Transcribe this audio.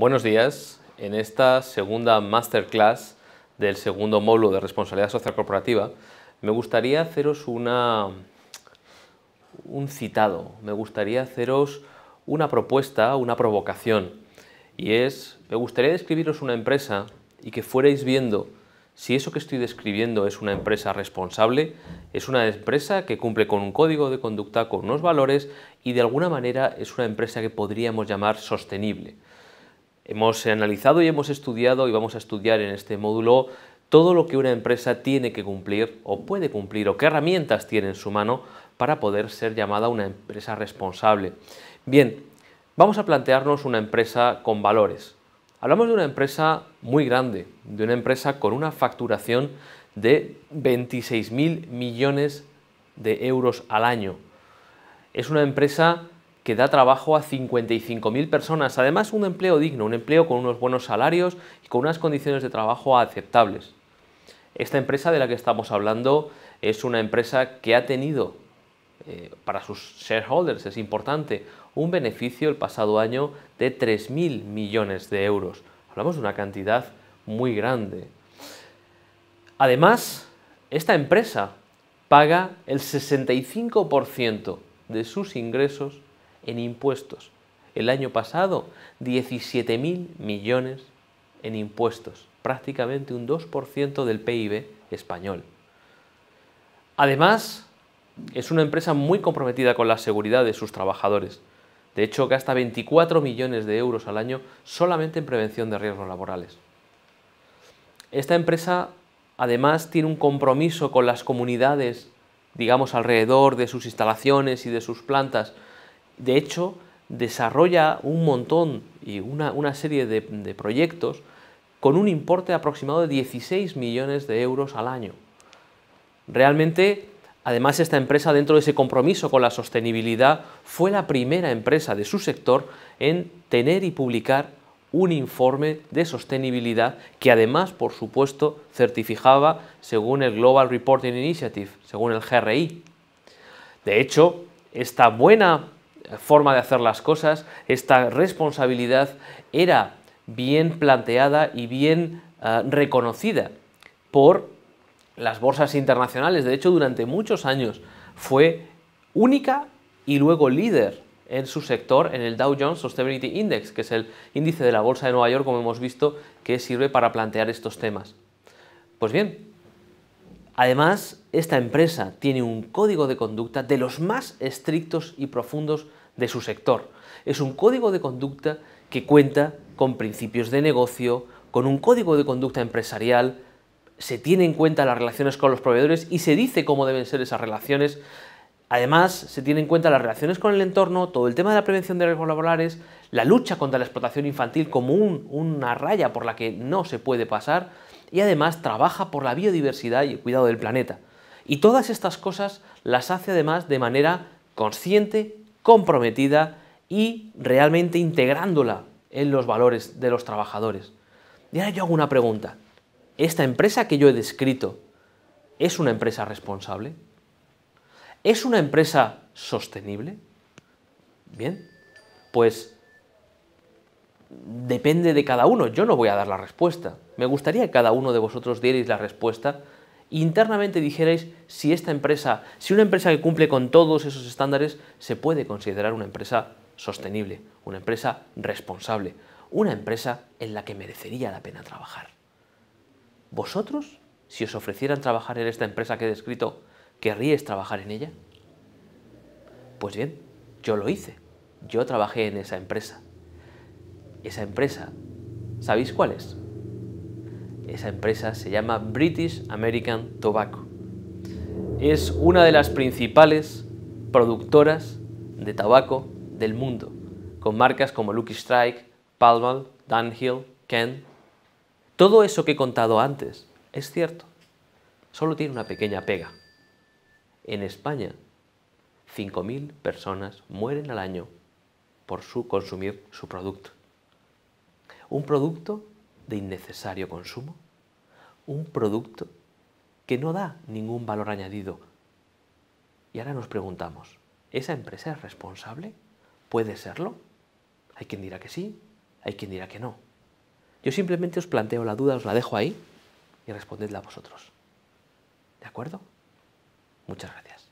Buenos días. En esta segunda masterclass del segundo módulo de responsabilidad social corporativa, me gustaría haceros una, un citado, me gustaría haceros una propuesta, una provocación. Y es, me gustaría describiros una empresa y que fuerais viendo si eso que estoy describiendo es una empresa responsable, es una empresa que cumple con un código de conducta, con unos valores y de alguna manera es una empresa que podríamos llamar sostenible. Hemos analizado y hemos estudiado y vamos a estudiar en este módulo todo lo que una empresa tiene que cumplir o puede cumplir o qué herramientas tiene en su mano para poder ser llamada una empresa responsable. Bien, vamos a plantearnos una empresa con valores. Hablamos de una empresa muy grande, de una empresa con una facturación de 26.000 millones de euros al año. Es una empresa que da trabajo a 55.000 personas. Además, un empleo digno, un empleo con unos buenos salarios y con unas condiciones de trabajo aceptables. Esta empresa de la que estamos hablando es una empresa que ha tenido eh, para sus shareholders, es importante, un beneficio el pasado año de 3.000 millones de euros. Hablamos de una cantidad muy grande. Además, esta empresa paga el 65% de sus ingresos en impuestos. El año pasado, 17.000 millones en impuestos, prácticamente un 2% del PIB español. Además, es una empresa muy comprometida con la seguridad de sus trabajadores. De hecho, gasta 24 millones de euros al año solamente en prevención de riesgos laborales. Esta empresa, además, tiene un compromiso con las comunidades, digamos, alrededor de sus instalaciones y de sus plantas, de hecho, desarrolla un montón y una, serie de, de, proyectos con un importe aproximado de 16 millones de euros al año. Realmente, además, esta empresa, dentro de ese compromiso con la sostenibilidad, fue la primera empresa de su sector en tener y publicar un informe de sostenibilidad que además, por supuesto, certificaba según el Global Reporting Initiative, según el GRI. De hecho, esta buena forma de hacer las cosas, esta responsabilidad era bien planteada y bien eh, reconocida por las bolsas internacionales. De hecho, durante muchos años fue única y luego líder en su sector en el Dow Jones Sustainability Index, que es el índice de la Bolsa de Nueva York, como hemos visto, que sirve para plantear estos temas. Pues bien, además, esta empresa tiene un código de conducta de los más estrictos y profundos de su sector. Es un código de conducta que cuenta con principios de negocio, con un código de conducta empresarial, se tiene en cuenta las relaciones con los proveedores y se dice cómo deben ser esas relaciones. Además, se tiene en cuenta las relaciones con el entorno, todo el tema de la prevención de riesgos laborales, la lucha contra la explotación infantil como una raya por la que no se puede pasar y además trabaja por la biodiversidad y el cuidado del planeta. Y todas estas cosas las hace además de manera consciente comprometida y realmente integrándola en los valores de los trabajadores. Y ahora yo hago una pregunta. ¿Esta empresa que yo he descrito es una empresa responsable? ¿Es una empresa sostenible? Bien, pues depende de cada uno. Yo no voy a dar la respuesta. Me gustaría que cada uno de vosotros dierais la respuesta internamente dijerais si esta empresa, si una empresa que cumple con todos esos estándares, se puede considerar una empresa sostenible, una empresa responsable, una empresa en la que merecería la pena trabajar. ¿Vosotros, si os ofrecieran trabajar en esta empresa que he descrito, querríais trabajar en ella? Pues bien, yo lo hice. Yo trabajé en esa empresa. Esa empresa, ¿sabéis cuál es? Esa empresa se llama British American Tobacco. Es una de las principales productoras de tabaco del mundo, con marcas como Lucky Strike, Pall Mall, Dunhill, Ken. Todo eso que he contado antes es cierto, solo tiene una pequeña pega. En España, 5.000 personas mueren al año por su consumir su producto. Un producto de innecesario consumo, un producto que no da ningún valor añadido. Y ahora nos preguntamos, ¿esa empresa es responsable? ¿Puede serlo? Hay quien dirá que sí, hay quien dirá que no. Yo simplemente os planteo la duda, os la dejo ahí y respondedla vosotros. ¿De acuerdo? Muchas gracias.